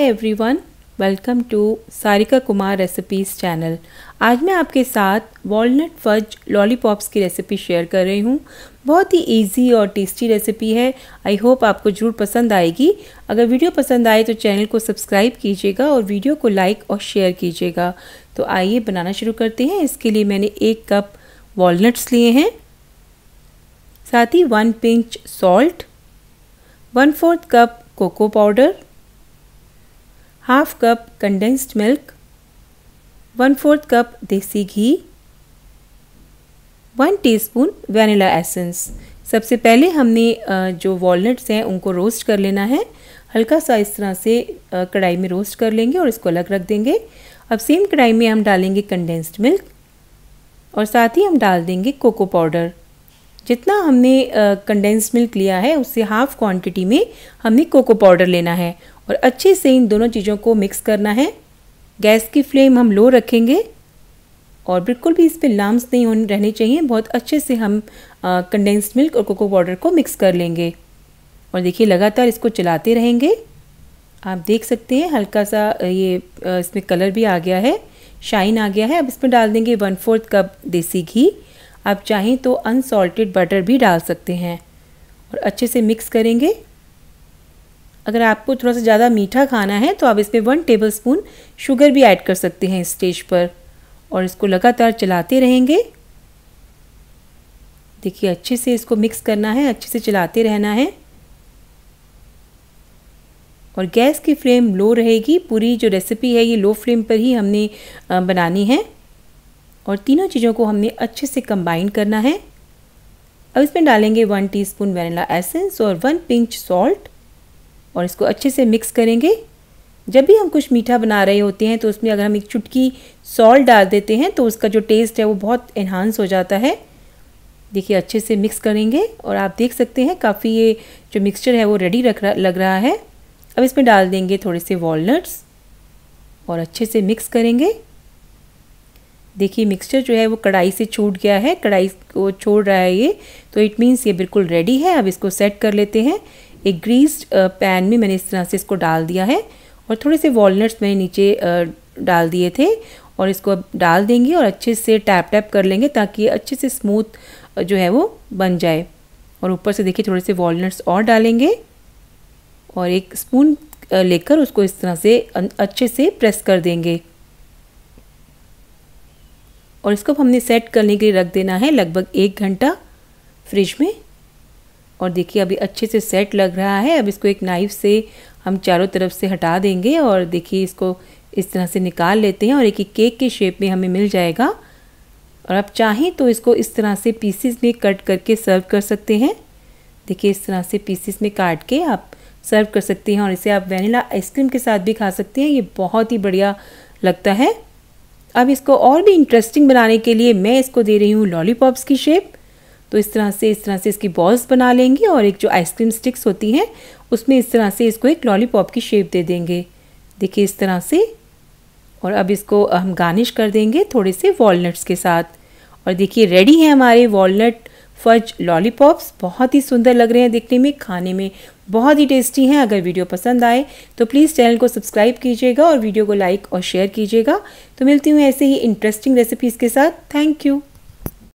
hi everyone welcome to Sarika Kumar recipes channel आज मैं आपके साथ वॉलनट फज लॉलीपॉप्स की रेसिपी शेयर कर रही हूँ बहुत ही इजी और टेस्टी रेसिपी है आई होप आपको ज़रूर पसंद आएगी अगर वीडियो पसंद आए तो चैनल को सब्सक्राइब कीजिएगा और वीडियो को लाइक और शेयर कीजिएगा तो आइए बनाना शुरू करते हैं इसके लिए मैंने एक कप वॉलट्स लिए हैं साथ ही one pinch salt one fourth cup cocoa powder half cup condensed milk one fourth cup देसी घी वन टीस्पून वैनिला एसेंस सबसे पहले हमने जो वॉलनट्स हैं उनको रोस्ट कर लेना है हल्का सा इस तरह से कढ़ाई में रोस्ट कर लेंगे और इसको अलग रख देंगे अब सेम कढ़ाई में हम डालेंगे कंडेंस्ड मिल्क और साथ ही हम डाल देंगे कोको पाउडर जितना हमने कंडेंस्ड मिल्क लिया है उससे हाफ क्वांटिटी में हमें कोको पाउडर लेना है और अच्छे से इन दोनों चीज़ों को मिक्स करना है गैस की फ्लेम हम लो रखेंगे और बिल्कुल भी इस पर लाम्स नहीं होने रहने चाहिए बहुत अच्छे से हम कंडेंस्ड मिल्क और कोको पाउडर को मिक्स कर लेंगे और देखिए लगातार इसको चलाते रहेंगे आप देख सकते हैं हल्का सा ये इसमें कलर भी आ गया है शाइन आ गया है अब इसमें डाल देंगे वन फोर्थ कप देसी घी आप चाहें तो अनसॉल्टेड बटर भी डाल सकते हैं और अच्छे से मिक्स करेंगे अगर आपको थोड़ा सा ज़्यादा मीठा खाना है तो आप इसमें वन टेबल स्पून शुगर भी ऐड कर सकते हैं स्टेज पर और इसको लगातार चलाते रहेंगे देखिए अच्छे से इसको मिक्स करना है अच्छे से चलाते रहना है और गैस की फ्लेम लो रहेगी पूरी जो रेसिपी है ये लो फ्लेम पर ही हमने बनानी है और तीनों चीज़ों को हमने अच्छे से कंबाइन करना है अब इसमें डालेंगे वन टीस्पून वनीला एसेंस और वन पिंच सॉल्ट और इसको अच्छे से मिक्स करेंगे जब भी हम कुछ मीठा बना रहे होते हैं तो उसमें अगर हम एक चुटकी सॉल्ट डाल देते हैं तो उसका जो टेस्ट है वो बहुत इन्हांस हो जाता है देखिए अच्छे से मिक्स करेंगे और आप देख सकते हैं काफ़ी ये जो मिक्सचर है वो रेडी रख रहा लग रहा है अब इसमें डाल देंगे थोड़े से वॉलनट्स और अच्छे से मिक्स करेंगे देखिए मिक्सचर जो है वो कढ़ाई से छूट गया है कढ़ाई को छोड़ रहा है ये तो इट मीन्स ये बिल्कुल रेडी है अब इसको सेट कर लेते हैं एक ग्रीस्ड पैन uh, में मैंने इस तरह से इसको डाल दिया है और थोड़े से वॉलनट्स मैंने नीचे uh, डाल दिए थे और इसको अब डाल देंगे और अच्छे से टैप टैप कर लेंगे ताकि अच्छे से स्मूथ uh, जो है वो बन जाए और ऊपर से देखिए थोड़े से वॉलनट्स और डालेंगे और एक स्पून लेकर उसको इस तरह से अच्छे से प्रेस कर देंगे और इसको हमने सेट करने के लिए रख देना है लगभग एक घंटा फ्रिज में और देखिए अभी अच्छे से सेट लग रहा है अब इसको एक नाइफ से हम चारों तरफ से हटा देंगे और देखिए इसको इस तरह से निकाल लेते हैं और एक एक केक के शेप में हमें मिल जाएगा और आप चाहें तो इसको इस तरह से पीसीस में कट करके सर्व कर सकते हैं देखिए इस तरह से पीसीस में काट के आप सर्व कर सकते हैं और इसे आप वनीला आइसक्रीम के साथ भी खा सकते हैं ये बहुत ही बढ़िया लगता है अब इसको और भी इंटरेस्टिंग बनाने के लिए मैं इसको दे रही हूँ लॉलीपॉप्स की शेप तो इस तरह से इस तरह से इसकी बॉल्स बना लेंगे और एक जो आइसक्रीम स्टिक्स होती हैं उसमें इस तरह से इसको एक लॉलीपॉप की शेप दे देंगे देखिए इस तरह से और अब इसको हम गार्निश कर देंगे थोड़े से वॉलनट्स के साथ और देखिए रेडी है हमारे वॉलनट फज लॉलीपॉप्स बहुत ही सुंदर लग रहे हैं देखने में खाने में बहुत ही टेस्टी हैं अगर वीडियो पसंद आए तो प्लीज़ चैनल को सब्सक्राइब कीजिएगा और वीडियो को लाइक और शेयर कीजिएगा तो मिलती हूँ ऐसे ही इंटरेस्टिंग रेसिपीज़ के साथ थैंक यू